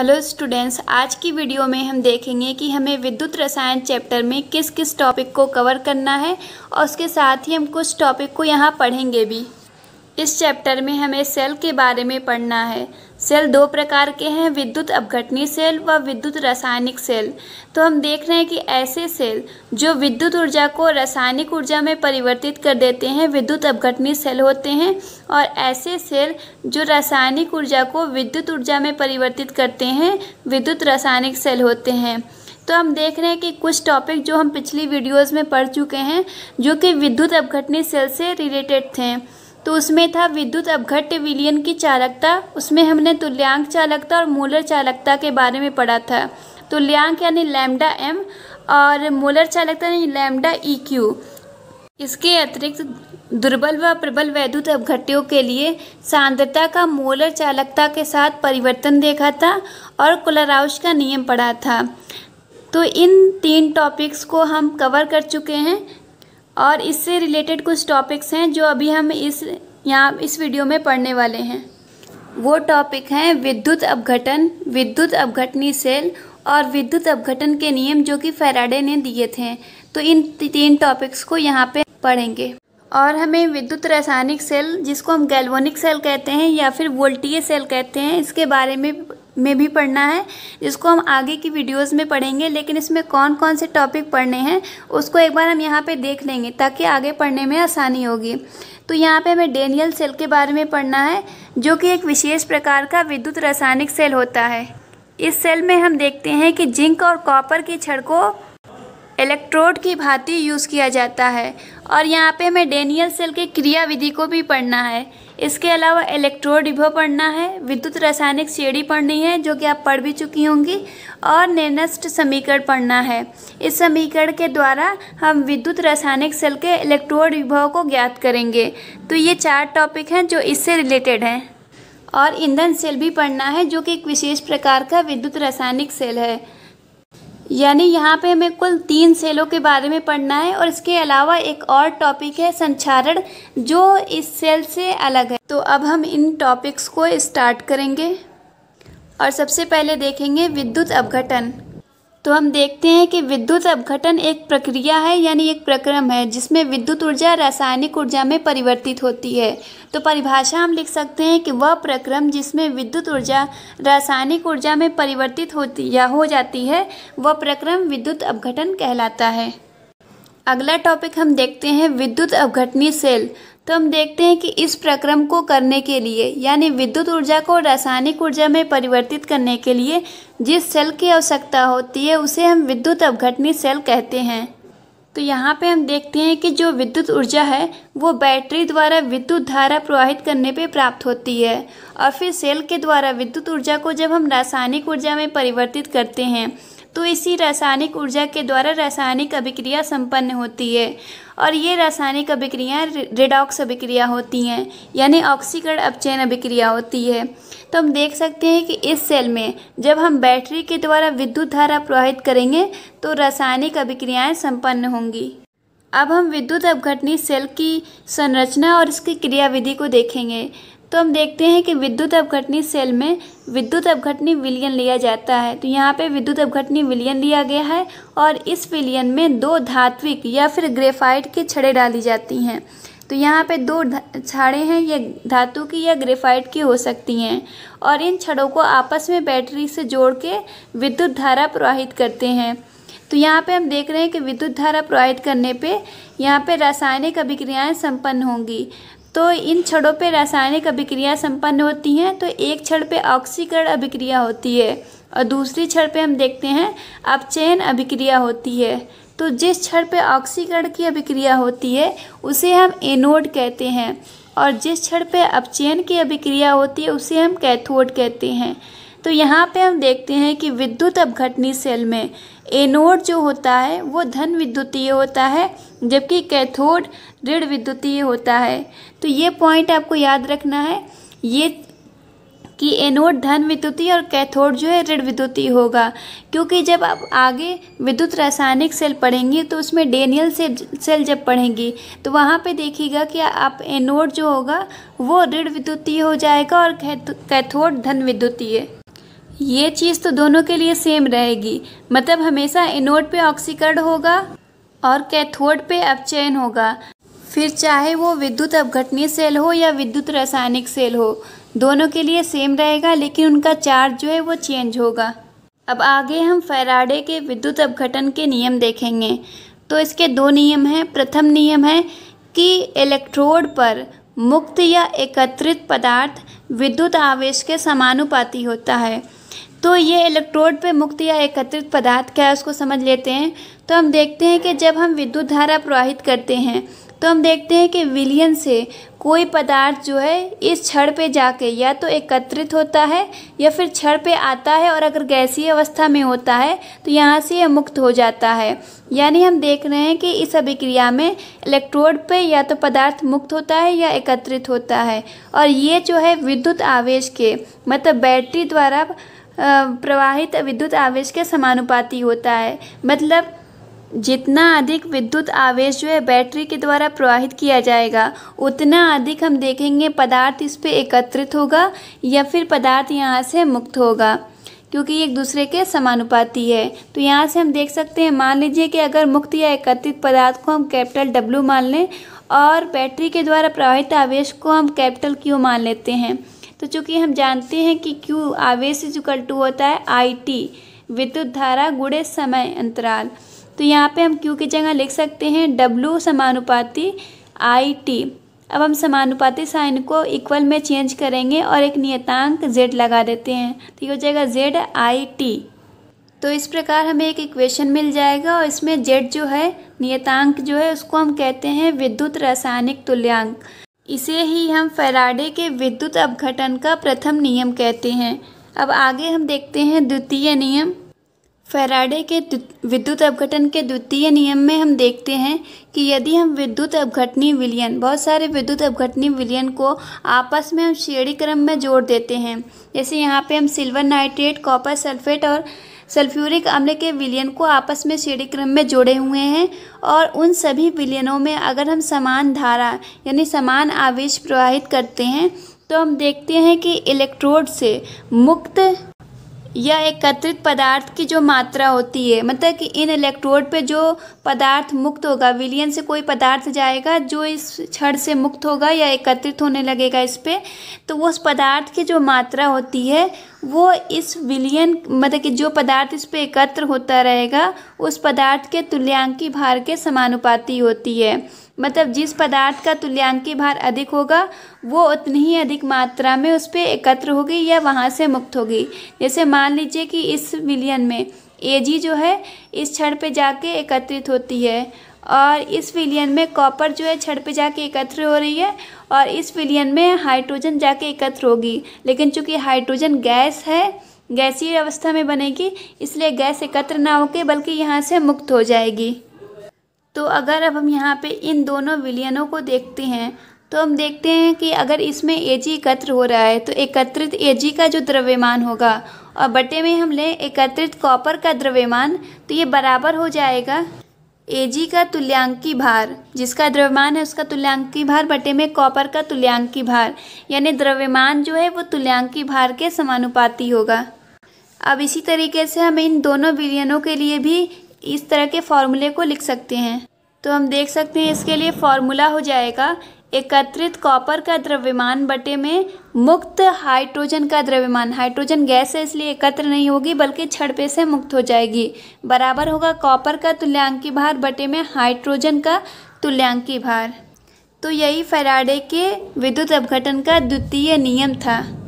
hello students आज की video में हम देखेंगे कि हमें विद्युत रसायन चैप्टर में किस किस टॉपिक को कवर करना है और उसके साथ ही हम कुछ टॉपिक को यहाँ पढ़ेंगे भी इस चैप्टर में हमें सेल के बारे में पढ़ना है सेल दो प्रकार के हैं विद्युत अपघटनी सेल व विद्युत रासायनिक सेल तो हम देख रहे हैं कि ऐसे सेल जो विद्युत ऊर्जा को रासायनिक ऊर्जा में परिवर्तित कर देते हैं विद्युत अपघटनी सेल होते हैं और ऐसे सेल जो रासायनिक ऊर्जा को विद्युत ऊर्जा में परिवर्तित करते हैं विद्युत रासायनिक सेल होते हैं तो हम देख रहे हैं कि कुछ टॉपिक जो हम पिछली वीडियोज़ में पढ़ चुके हैं जो कि विद्युत अपघटनी सेल से रिलेटेड थे तो उसमें था विद्युत अपघट्य विलियन की चालकता उसमें हमने तुल्यांक चालकता और मोलर चालकता के बारे में पढ़ा था तुल्यांक यानी लैम्डा एम और मोलर चालकता यानी लैम्डा ई e क्यू इसके अतिरिक्त दुर्बल व प्रबल वैद्युत अपघट्यों के लिए सांद्रता का मोलर चालकता के साथ परिवर्तन देखा था और कुलराउश का नियम पढ़ा था तो इन तीन टॉपिक्स को हम कवर कर चुके हैं और इससे रिलेटेड कुछ टॉपिक्स हैं जो अभी हम इस यहाँ इस वीडियो में पढ़ने वाले हैं वो टॉपिक हैं विद्युत अपघटन विद्युत अपघटनी सेल और विद्युत अपघटन के नियम जो कि फेराडे ने दिए थे तो इन तीन टॉपिक्स को यहाँ पे पढ़ेंगे और हमें विद्युत रासायनिक सेल जिसको हम गैल्वोनिक सेल कहते हैं या फिर वोल्टीय सेल कहते हैं इसके बारे में में भी पढ़ना है जिसको हम आगे की वीडियोस में पढ़ेंगे लेकिन इसमें कौन कौन से टॉपिक पढ़ने हैं उसको एक बार हम यहाँ पे देख लेंगे ताकि आगे पढ़ने में आसानी होगी तो यहाँ पे हमें डेनियल सेल के बारे में पढ़ना है जो कि एक विशेष प्रकार का विद्युत रासायनिक सेल होता है इस सेल में हम देखते हैं कि जिंक और कॉपर की छड़ को इलेक्ट्रोड की भांति यूज़ किया जाता है और यहाँ पे हमें डेनियल सेल के क्रियाविधि को भी पढ़ना है इसके अलावा इलेक्ट्रोड विभव पढ़ना है विद्युत रासायनिक श्रेणी पढ़नी है जो कि आप पढ़ भी चुकी होंगी और नेनस्ट समीकरण पढ़ना है इस समीकरण के द्वारा हम विद्युत रासायनिक सेल के इलेक्ट्रोड विभव को ज्ञात करेंगे तो ये चार टॉपिक हैं जो इससे रिलेटेड हैं और ईंधन सेल भी पढ़ना है जो कि एक विशेष प्रकार का विद्युत रासायनिक सेल है यानी यहाँ पे हमें कुल तीन सेलों के बारे में पढ़ना है और इसके अलावा एक और टॉपिक है संचारण जो इस सेल से अलग है तो अब हम इन टॉपिक्स को स्टार्ट करेंगे और सबसे पहले देखेंगे विद्युत अपघटन तो हम देखते हैं कि विद्युत अपघटन एक प्रक्रिया है यानी एक प्रक्रम है जिसमें विद्युत ऊर्जा रासायनिक ऊर्जा में परिवर्तित होती है तो परिभाषा हम लिख सकते हैं कि वह प्रक्रम जिसमें विद्युत ऊर्जा रासायनिक ऊर्जा में परिवर्तित होती या हो जाती है वह प्रक्रम विद्युत अपघटन कहलाता है अगला टॉपिक हम देखते हैं विद्युत अवघटनी सेल तो हम देखते हैं कि इस प्रक्रम को करने के लिए यानी विद्युत ऊर्जा को रासायनिक ऊर्जा में परिवर्तित करने के लिए जिस सेल की आवश्यकता होती है उसे हम विद्युत अवघटनी सेल कहते हैं तो यहाँ पे हम देखते हैं कि जो विद्युत ऊर्जा है वो बैटरी द्वारा विद्युत धारा प्रवाहित करने पे प्राप्त होती है और फिर सेल के द्वारा विद्युत ऊर्जा को जब हम रासायनिक ऊर्जा में परिवर्तित करते हैं तो इसी रासायनिक ऊर्जा के द्वारा रासायनिक अभिक्रिया संपन्न होती है और ये रासायनिक अभिक्रियाएँ रिडॉक्स अभिक्रिया होती हैं यानी ऑक्सीकरण अपचयन अभिक्रिया होती है तो हम देख सकते हैं कि इस सेल में जब हम बैटरी के द्वारा विद्युत धारा प्रवाहित करेंगे तो रासायनिक अभिक्रियाएँ संपन्न होंगी अब हम विद्युत अपघटनी सेल की संरचना और इसकी क्रियाविधि को देखेंगे तो हम देखते हैं कि विद्युत अपघटनी सेल में विद्युत अपघटनी विलियन लिया जाता है तो यहाँ पे विद्युत अपघटनी विलियन लिया गया है और इस विलियन में दो धात्विक या फिर ग्रेफाइट की छड़ें डाली जाती हैं तो यहाँ पे दो छाड़े हैं ये धातु की या ग्रेफाइट की हो सकती हैं और इन छड़ों को आपस में बैटरी से जोड़ के विद्युत धारा प्रवाहित करते हैं तो यहाँ पे हम देख रहे हैं कि विद्युत धारा प्रवाहित करने पे यहाँ पे रासायनिक अभिक्रियाएं संपन्न होंगी तो इन छड़ों पर रासायनिक अभिक्रिया संपन्न होती हैं तो एक छड़ पे ऑक्सीकरण अभिक्रिया होती है और दूसरी छड़ पे हम देखते हैं अपचयन अभिक्रिया होती है तो जिस छड़ पे ऑक्सीकरण की अभिक्रिया होती है उसे हम एनोड कहते हैं और जिस छड़ पे अपचयन की अभिक्रिया होती है उसे हम कैथोड कहते हैं तो यहाँ पे हम देखते हैं कि विद्युत अपघटनी सेल में एनोड जो होता है वो धन विद्युतीय होता है जबकि कैथोड ऋण विद्युतीय होता है तो ये पॉइंट आपको याद रखना है ये कि एनोड धन विद्युतीय और कैथोड जो है ऋण विद्युतीय होगा क्योंकि जब आप आगे विद्युत रासायनिक सेल पढ़ेंगे तो उसमें डेनियल से सेल जब पढ़ेंगी तो वहाँ पे देखिएगा कि आप एनोड जो होगा वो ऋण विद्युतीय हो जाएगा और कैथोड धन विद्युतीय ये चीज़ तो दोनों के लिए सेम रहेगी मतलब हमेशा एनोड पे ऑक्सीकरण होगा और कैथोड पे अपचयन होगा फिर चाहे वो विद्युत अपघटनीय सेल हो या विद्युत रासायनिक सेल हो दोनों के लिए सेम रहेगा लेकिन उनका चार्ज जो है वो चेंज होगा अब आगे हम फैराडे के विद्युत अपघटन के नियम देखेंगे तो इसके दो नियम हैं प्रथम नियम है कि इलेक्ट्रोड पर मुक्त या एकत्रित पदार्थ विद्युत आवेश के समानुपाती होता है तो ये इलेक्ट्रोड पे मुक्त या एकत्रित पदार्थ क्या है उसको समझ लेते हैं तो हम देखते हैं कि जब हम विद्युत धारा प्रवाहित करते हैं तो हम देखते हैं कि विलियन से कोई पदार्थ जो है इस छड़ पे जाके या तो एकत्रित होता है या फिर छड़ पे आता है और अगर गैसीय अवस्था में होता है तो यहाँ से यह मुक्त हो जाता है यानी हम देख रहे हैं कि इस अभिक्रिया में इलेक्ट्रोड पे या तो पदार्थ मुक्त होता है या एकत्रित होता है और ये जो है विद्युत आवेश के मतलब बैटरी द्वारा प्रवाहित विद्युत आवेश के समानुपाती होता है मतलब जितना अधिक विद्युत आवेश जो है बैटरी के द्वारा प्रवाहित किया जाएगा उतना अधिक हम देखेंगे पदार्थ इस पर एकत्रित होगा या फिर पदार्थ यहाँ से मुक्त होगा क्योंकि एक दूसरे के समानुपाती है तो यहाँ से हम देख सकते हैं मान लीजिए कि अगर मुक्त या एकत्रित पदार्थ को हम कैपिटल डब्ल्यू मान लें और बैटरी के द्वारा प्रवाहित आवेश को हम कैपिटल क्यू मान लेते हैं तो चूँकि हम जानते हैं कि क्यू आवेश इजकल टू होता है आई टी विद्युत धारा गुड़े समय अंतराल तो यहाँ पे हम क्यू की जगह लिख सकते हैं डब्लू समानुपाती आई टी अब हम समानुपाती साइन को इक्वल में चेंज करेंगे और एक नियतांक जेड लगा देते हैं तो ये हो जाएगा जेड आई टी तो इस प्रकार हमें एक इक्वेशन मिल जाएगा और इसमें जेड जो है नियतांक जो है उसको हम कहते हैं विद्युत रासायनिक तुल्यांक इसे ही हम फैराडे के विद्युत अपघटन का प्रथम नियम कहते हैं अब आगे हम देखते हैं द्वितीय नियम फैराडे के विद्युत अपघटन के द्वितीय नियम में हम देखते हैं कि यदि हम विद्युत अपघटनी विलयन बहुत सारे विद्युत अपघटनी विलयन को आपस में हम श्रेणी क्रम में जोड़ देते हैं जैसे यहाँ पे हम सिल्वर नाइट्रेट कॉपर सल्फेट और सल्फ्यूरिक अम्ल के विलयन को आपस में सीढ़ी क्रम में जोड़े हुए हैं और उन सभी विलयनों में अगर हम समान धारा यानी समान आवेश प्रवाहित करते हैं तो हम देखते हैं कि इलेक्ट्रोड से मुक्त या एकत्रित पदार्थ की जो मात्रा होती है मतलब कि इन इलेक्ट्रोड पे जो पदार्थ मुक्त होगा विलियन से कोई पदार्थ जाएगा जो इस छड़ से मुक्त होगा या एकत्रित होने लगेगा इस पर तो उस पदार्थ की जो मात्रा होती है वो इस विलियन मतलब कि जो पदार्थ इस पर एकत्र होता रहेगा उस पदार्थ के तुल्यांकी भार के समानुपाती होती है मतलब जिस पदार्थ का तुल्यांकी भार अधिक होगा वो उतनी ही अधिक मात्रा में उस पर एकत्र होगी या वहाँ से मुक्त होगी जैसे मान लीजिए कि इस विलियन में जी जो है इस क्षण पे जाके एकत्रित होती है और इस विलियन में कॉपर जो है छड़ पे जाके एकत्र हो रही है और इस विलियन में हाइड्रोजन जाके एकत्र होगी लेकिन चूंकि हाइड्रोजन गैस है गैसीय अवस्था में बनेगी इसलिए गैस एकत्र ना होके बल्कि यहाँ से मुक्त हो जाएगी तो अगर अब हम यहाँ पे इन दोनों विलियनों को देखते हैं तो हम देखते हैं कि अगर इसमें जी एकत्र हो रहा है तो एकत्रित एजी का जो द्रव्यमान होगा और बटे में हम लें एकत्रित कॉपर का द्रव्यमान तो ये बराबर हो जाएगा एजी का तुल्यांकी भार जिसका द्रव्यमान है उसका तुल्यांकी भार बटे में कॉपर का तुल्यांकी भार यानी द्रव्यमान जो है वो तुल्यांकी भार के समानुपाती होगा अब इसी तरीके से हम इन दोनों विलियनों के लिए भी इस तरह के फॉर्मूले को लिख सकते हैं तो हम देख सकते हैं इसके लिए फॉर्मूला हो जाएगा एकत्रित कॉपर का द्रव्यमान बटे में मुक्त हाइड्रोजन का द्रव्यमान हाइड्रोजन गैस है इसलिए एकत्र नहीं होगी बल्कि छड़पे से मुक्त हो जाएगी बराबर होगा कॉपर का तुल्यांकी भार बटे में हाइड्रोजन का तुल्यांकी भार तो यही फैराडे के विद्युत अपघटन का द्वितीय नियम था